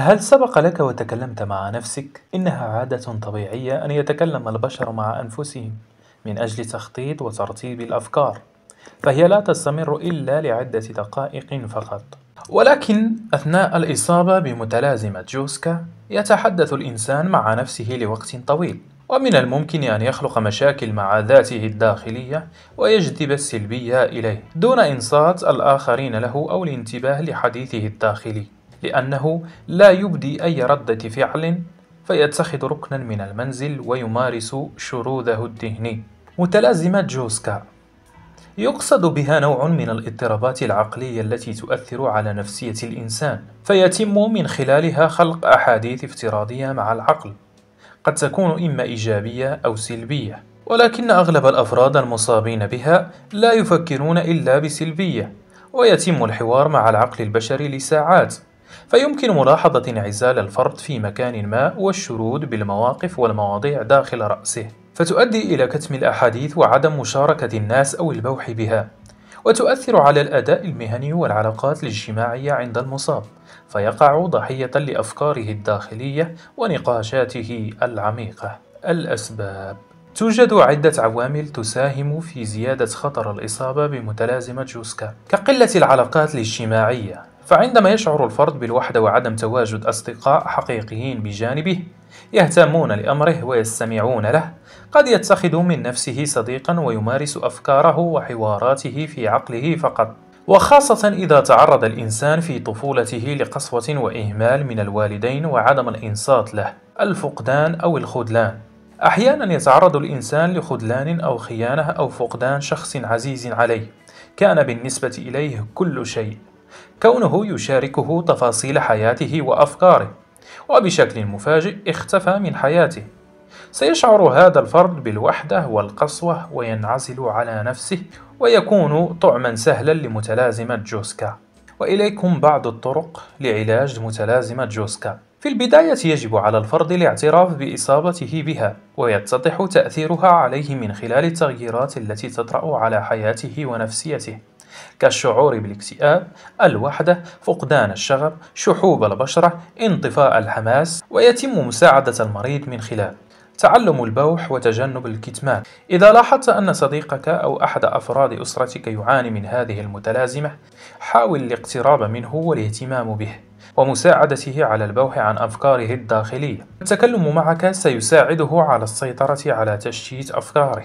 هل سبق لك وتكلمت مع نفسك؟ إنها عادة طبيعية أن يتكلم البشر مع أنفسهم من أجل تخطيط وترتيب الأفكار، فهي لا تستمر إلا لعدة دقائق فقط. ولكن أثناء الإصابة بمتلازمة جوسكا، يتحدث الإنسان مع نفسه لوقت طويل، ومن الممكن أن يخلق مشاكل مع ذاته الداخلية ويجذب السلبية إليه، دون إنصات الآخرين له أو الانتباه لحديثه الداخلي. لأنه لا يبدي أي ردة فعل فيتخذ ركنا من المنزل ويمارس شروذه الذهني متلازمة جوسكا يقصد بها نوع من الاضطرابات العقلية التي تؤثر على نفسية الإنسان فيتم من خلالها خلق أحاديث افتراضية مع العقل قد تكون إما إيجابية أو سلبية ولكن أغلب الأفراد المصابين بها لا يفكرون إلا بسلبية ويتم الحوار مع العقل البشري لساعات فيمكن ملاحظة انعزال الفرد في مكان ما والشرود بالمواقف والمواضيع داخل رأسه فتؤدي إلى كتم الأحاديث وعدم مشاركة الناس أو البوح بها وتؤثر على الأداء المهني والعلاقات الاجتماعية عند المصاب فيقع ضحية لأفكاره الداخلية ونقاشاته العميقة الأسباب توجد عدة عوامل تساهم في زيادة خطر الإصابة بمتلازمة جوسكا كقلة العلاقات الاجتماعية فعندما يشعر الفرد بالوحدة وعدم تواجد أصدقاء حقيقيين بجانبه يهتمون لأمره ويستمعون له قد يتخذ من نفسه صديقا ويمارس أفكاره وحواراته في عقله فقط وخاصة إذا تعرض الإنسان في طفولته لقسوة وإهمال من الوالدين وعدم الإنصات له الفقدان أو الخذلان أحيانا يتعرض الإنسان لخذلان أو خيانة أو فقدان شخص عزيز عليه كان بالنسبة إليه كل شيء كونه يشاركه تفاصيل حياته وأفكاره وبشكل مفاجئ اختفى من حياته سيشعر هذا الفرد بالوحدة والقسوة وينعزل على نفسه ويكون طعما سهلا لمتلازمة جوسكا وإليكم بعض الطرق لعلاج متلازمة جوسكا في البداية يجب على الفرد الاعتراف بإصابته بها ويتضح تأثيرها عليه من خلال التغييرات التي تطرأ على حياته ونفسيته كالشعور بالاكتئاب، الوحدة، فقدان الشغف، شحوب البشرة، انطفاء الحماس، ويتم مساعدة المريض من خلال تعلم البوح وتجنب الكتمان إذا لاحظت أن صديقك أو أحد أفراد أسرتك يعاني من هذه المتلازمة حاول الاقتراب منه والاهتمام به ومساعدته على البوح عن أفكاره الداخلية التكلم معك سيساعده على السيطرة على تشتيت أفكاره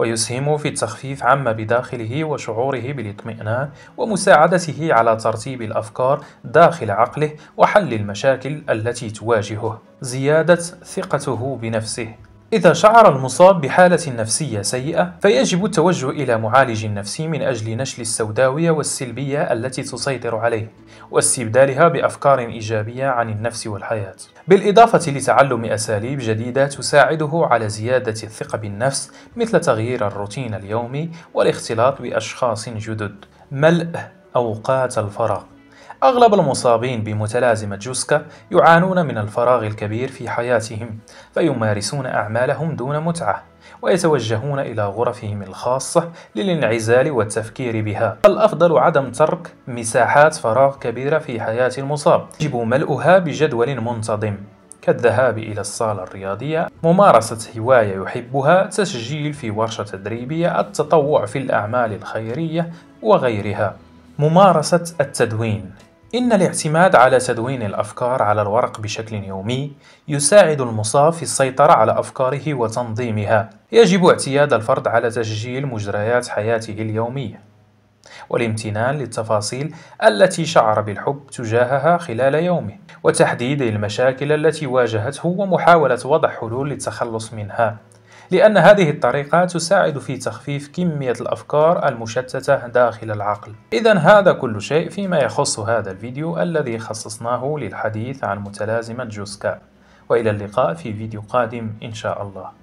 ويسهم في التخفيف عما بداخله وشعوره بالاطمئنان ومساعدته على ترتيب الأفكار داخل عقله وحل المشاكل التي تواجهه زيادة ثقته بنفسه إذا شعر المصاب بحالة نفسية سيئة فيجب التوجه إلى معالج نفسي من أجل نشل السوداوية والسلبية التي تسيطر عليه واستبدالها بأفكار إيجابية عن النفس والحياة بالإضافة لتعلم أساليب جديدة تساعده على زيادة الثقة بالنفس مثل تغيير الروتين اليومي والاختلاط بأشخاص جدد ملء أوقات الفراغ أغلب المصابين بمتلازمة جوسكا يعانون من الفراغ الكبير في حياتهم فيمارسون أعمالهم دون متعة ويتوجهون إلى غرفهم الخاصة للانعزال والتفكير بها الأفضل عدم ترك مساحات فراغ كبيرة في حياة المصاب يجب ملؤها بجدول منتظم كالذهاب إلى الصالة الرياضية، ممارسة هواية يحبها، تسجيل في ورشة تدريبية، التطوع في الأعمال الخيرية وغيرها ممارسة التدوين إن الاعتماد على تدوين الأفكار على الورق بشكل يومي يساعد المصاب في السيطرة على أفكاره وتنظيمها. يجب اعتياد الفرد على تسجيل مجريات حياته اليومية، والامتنان للتفاصيل التي شعر بالحب تجاهها خلال يومه، وتحديد المشاكل التي واجهته ومحاولة وضع حلول للتخلص منها. لأن هذه الطريقة تساعد في تخفيف كمية الأفكار المشتتة داخل العقل إذا هذا كل شيء فيما يخص هذا الفيديو الذي خصصناه للحديث عن متلازمة جوسكا وإلى اللقاء في فيديو قادم إن شاء الله